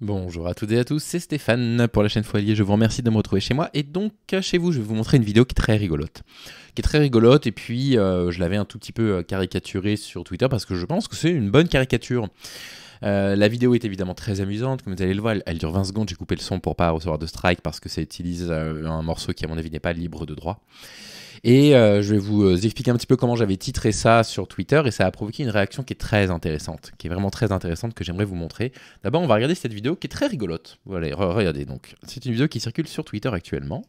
Bonjour à toutes et à tous, c'est Stéphane pour la chaîne Foilier. Je vous remercie de me retrouver chez moi. Et donc, euh, chez vous, je vais vous montrer une vidéo qui est très rigolote. Qui est très rigolote, et puis euh, je l'avais un tout petit peu euh, caricaturée sur Twitter parce que je pense que c'est une bonne caricature. la vidéo est évidemment très amusante, comme vous allez le voir, elle, dure 20 secondes, j'ai coupé le son pour pas recevoir de strike parce que ça utilise un morceau qui à mon avis n'est pas libre de droit. Et euh, je vais vous euh, expliquer un petit peu comment j'avais titré ça sur Twitter et ça a provoqué une réaction qui est très intéressante, qui est vraiment très intéressante, que j'aimerais vous montrer. D'abord, on va regarder cette vidéo qui est très rigolote. Voilà, regardez donc. C'est une vidéo qui circule sur Twitter actuellement.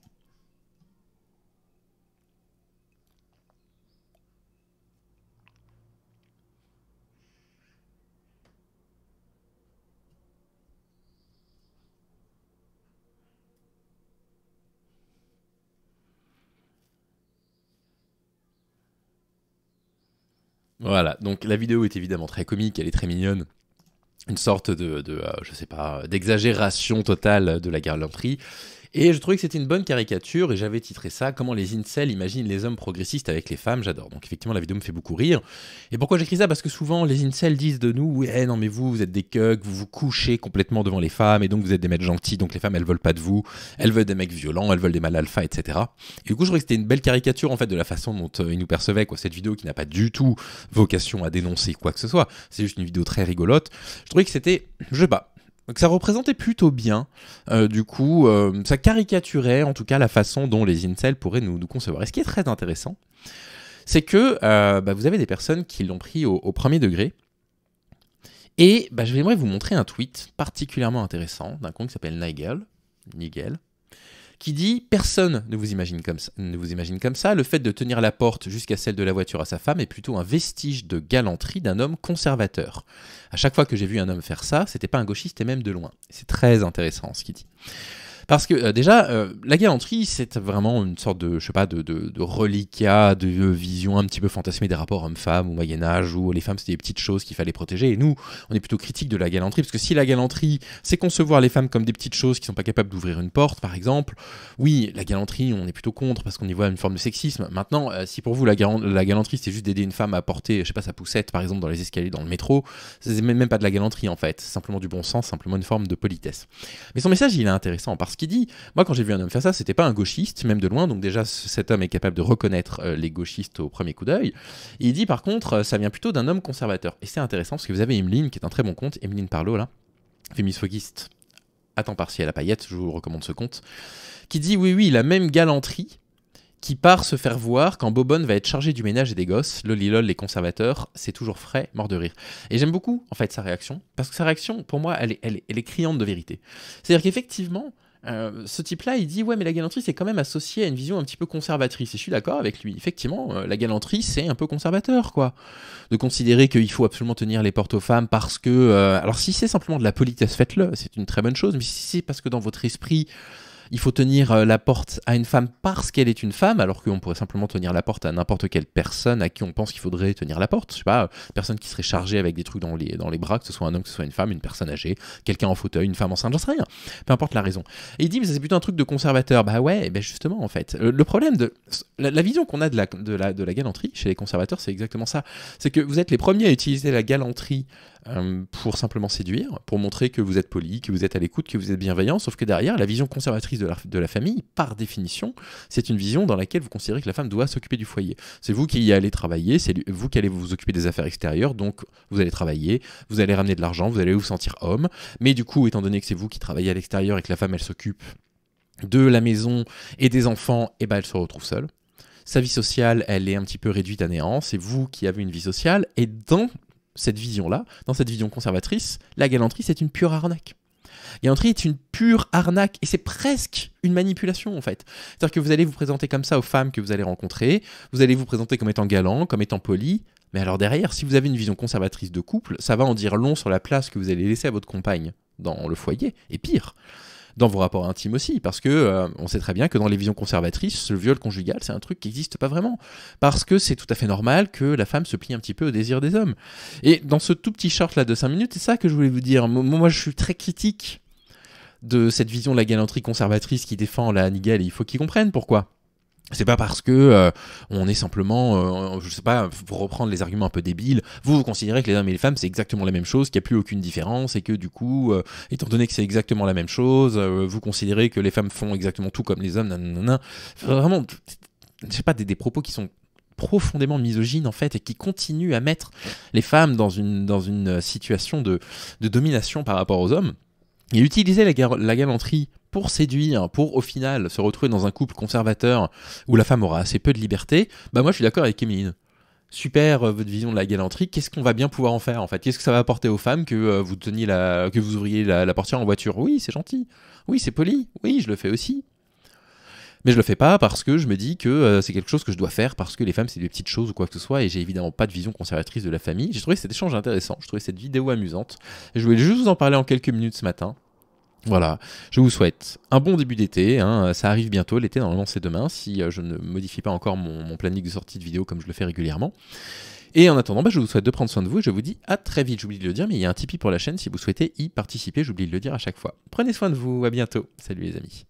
Voilà, donc la vidéo est évidemment très comique, elle est très mignonne. Une sorte de, de euh, je sais pas, d'exagération totale de la galanterie. Et je trouvais que c'était une bonne caricature et j'avais titré ça Comment les incels imaginent les hommes progressistes avec les femmes, j'adore. Donc effectivement, la vidéo me fait beaucoup rire. Et pourquoi j'écris ça Parce que souvent, les incels disent de nous Eh non, mais vous, vous êtes des cucks, vous vous couchez complètement devant les femmes et donc vous êtes des mecs gentils, donc les femmes elles veulent pas de vous, elles veulent des mecs violents, elles veulent des mâles alpha, etc. Et du coup, je trouvais que c'était une belle caricature en fait de la façon dont euh, ils nous percevaient, quoi. Cette vidéo qui n'a pas du tout vocation à dénoncer quoi que ce soit, c'est juste une vidéo très rigolote. Je trouvais que c'était, je sais pas, donc ça représentait plutôt bien, euh, du coup, euh, ça caricaturait en tout cas la façon dont les incels pourraient nous, concevoir. Et ce qui est très intéressant, c'est que euh, bah, vous avez des personnes qui l'ont pris au, premier degré. Et bah, je vais vous montrer un tweet particulièrement intéressant d'un con qui s'appelle Nigel qui dit Personne ne vous, imagine comme ça, ne vous imagine comme ça. Le fait de tenir la porte jusqu'à celle de la voiture à sa femme est plutôt un vestige de galanterie d'un homme conservateur. À chaque fois que j'ai vu un homme faire ça, c'était pas un gauchiste et même de loin. C'est très intéressant ce qu'il dit. Parce que euh, déjà, euh, la galanterie, c'est vraiment une sorte de, je sais pas, de, de reliquat, de euh, vision un petit peu fantasmée des rapports hommes-femmes au Moyen-Âge, où les femmes, c'était des petites choses qu'il fallait protéger. Et nous, on est plutôt critique de la galanterie, parce que si la galanterie, c'est concevoir les femmes comme des petites choses qui sont pas capables d'ouvrir une porte, par exemple, oui, la galanterie, on est plutôt contre, parce qu'on y voit une forme de sexisme. Maintenant, si pour vous, la, galanterie, c'est juste d'aider une femme à porter, je sais pas, sa poussette, par exemple, dans les escaliers, dans le métro, c'est même pas de la galanterie, en fait. C'est simplement du bon sens, simplement une forme de politesse. Mais son message, il est intéressant, parce que qui dit. Moi, quand j'ai vu un homme faire ça, c'était pas un gauchiste, même de loin. Donc déjà, cet homme est capable de reconnaître euh, les gauchistes au premier coup d'œil. Il dit par contre, euh, ça vient plutôt d'un homme conservateur. Et c'est intéressant parce que vous avez Emeline, qui est un très bon compte, Emeline Parlot là, féministe à temps partiel à paillette, je vous recommande ce compte, qui dit oui, oui, la même galanterie qui part se faire voir quand Bobonne va être chargée du ménage et des gosses, lolilol les conservateurs, c'est toujours frais, mort de rire. Et j'aime beaucoup, en fait, sa réaction, parce que sa réaction, pour moi, elle est, elle est, elle est criante de vérité. C'est-à-dire qu'effectivement, euh, ce type-là, il dit ouais, mais la galanterie, c'est quand même associé à une vision un petit peu conservatrice. Et je suis d'accord avec lui. Effectivement, euh, la galanterie, c'est un peu conservateur, quoi. De considérer qu'il faut absolument tenir les portes aux femmes parce que, euh, alors si c'est simplement de la politesse, faites-le, c'est une très bonne chose. Mais si c'est parce que dans votre esprit, il faut tenir euh, la porte à une femme parce qu'elle est une femme, alors qu'on pourrait simplement tenir la porte à n'importe quelle personne à qui on pense qu'il faudrait tenir la porte. Je sais pas, euh, personne qui serait chargée avec des trucs dans les, dans les bras, que ce soit un homme, que ce soit une femme, une personne âgée, quelqu'un en fauteuil, une femme enceinte, j'en sais rien. Peu importe la raison. Et il dit, mais c'est plutôt un truc de conservateur. Bah ouais, eh ben justement, en fait. Euh, le problème de. La, vision qu'on a de la, de, la, de la galanterie chez les conservateurs, c'est exactement ça. C'est que vous êtes les premiers à utiliser la galanterie euh, pour simplement séduire, pour montrer que vous êtes poli, que vous êtes à l'écoute, que vous êtes bienveillant, sauf que derrière, la vision conservatrice de la, de la famille, par définition, c'est une vision dans laquelle vous considérez que la femme doit s'occuper du foyer. C'est vous qui y allez travailler, c'est vous qui allez vous occuper des affaires extérieures, donc vous allez travailler, vous allez ramener de l'argent, vous allez vous sentir homme, mais du coup, étant donné que c'est vous qui travaillez à l'extérieur et que la femme, elle s'occupe de la maison et des enfants, et eh ben elle se retrouve seule sa vie sociale, elle est un petit peu réduite à néant. C'est vous qui avez une vie sociale. Et dans cette vision-là, dans cette vision conservatrice, la galanterie, c'est une pure arnaque. La Galanterie est une pure arnaque et c'est presque une manipulation en fait. C'est-à-dire que vous allez vous présenter comme ça aux femmes que vous allez rencontrer, vous allez vous présenter comme étant galant, comme étant poli, mais alors derrière, si vous avez une vision conservatrice de couple, ça va en dire long sur la place que vous allez laisser à votre compagne dans le foyer, et pire dans vos rapports intimes aussi, parce que euh, on sait très bien que dans les visions conservatrices, le viol conjugal, c'est un truc qui n'existe pas vraiment, parce que c'est tout à fait normal que la femme se plie un petit peu au désir des hommes. Et dans ce tout petit short là de 5 minutes, c'est ça que je voulais vous dire. Moi, je suis très critique de cette vision de la galanterie conservatrice qui défend la Nigel, et il faut qu'ils comprennent pourquoi. C'est pas parce que euh, on est simplement, euh, je sais pas, pour reprendre les arguments un peu débiles, vous vous considérez que les hommes et les femmes c'est exactement la même chose, qu'il n'y a plus aucune différence et que du coup, euh, étant donné que c'est exactement la même chose, vous considérez que les femmes font exactement tout comme les hommes, nanana. Vraiment, je sais pas, des, propos qui sont profondément misogynes en fait et qui continuent à mettre les femmes dans une, dans une situation de, de domination par rapport aux hommes. Et utiliser la, la galanterie pour séduire, pour au final se retrouver dans un couple conservateur où la femme aura assez peu de liberté, bah moi je suis d'accord avec Emeline. Super euh, votre vision de la galanterie, qu'est-ce qu'on va bien pouvoir en faire en fait Qu'est-ce que ça va apporter aux femmes que euh, vous teniez la, que vous ouvriez la, portière en voiture Oui, c'est gentil. Oui, c'est poli. Oui, je le fais aussi. Mais je le fais pas parce que je me dis que euh, c'est quelque chose que je dois faire parce que les femmes c'est des petites choses ou quoi que ce soit et j'ai évidemment pas de vision conservatrice de la famille. J'ai trouvé cet échange intéressant, j'ai trouvé cette vidéo amusante. Je voulais juste vous en parler en quelques minutes ce matin. Voilà, je vous souhaite un bon début d'été, hein. ça arrive bientôt, l'été normalement c'est demain, si euh, je ne modifie pas encore mon, planning de sortie de vidéo comme je le fais régulièrement. Et en attendant, bah, je vous souhaite de prendre soin de vous je vous dis à très vite, j'oublie de le dire, mais il y a un Tipeee pour la chaîne si vous souhaitez y participer, j'oublie de le dire à chaque fois. Prenez soin de vous, à bientôt, salut les amis.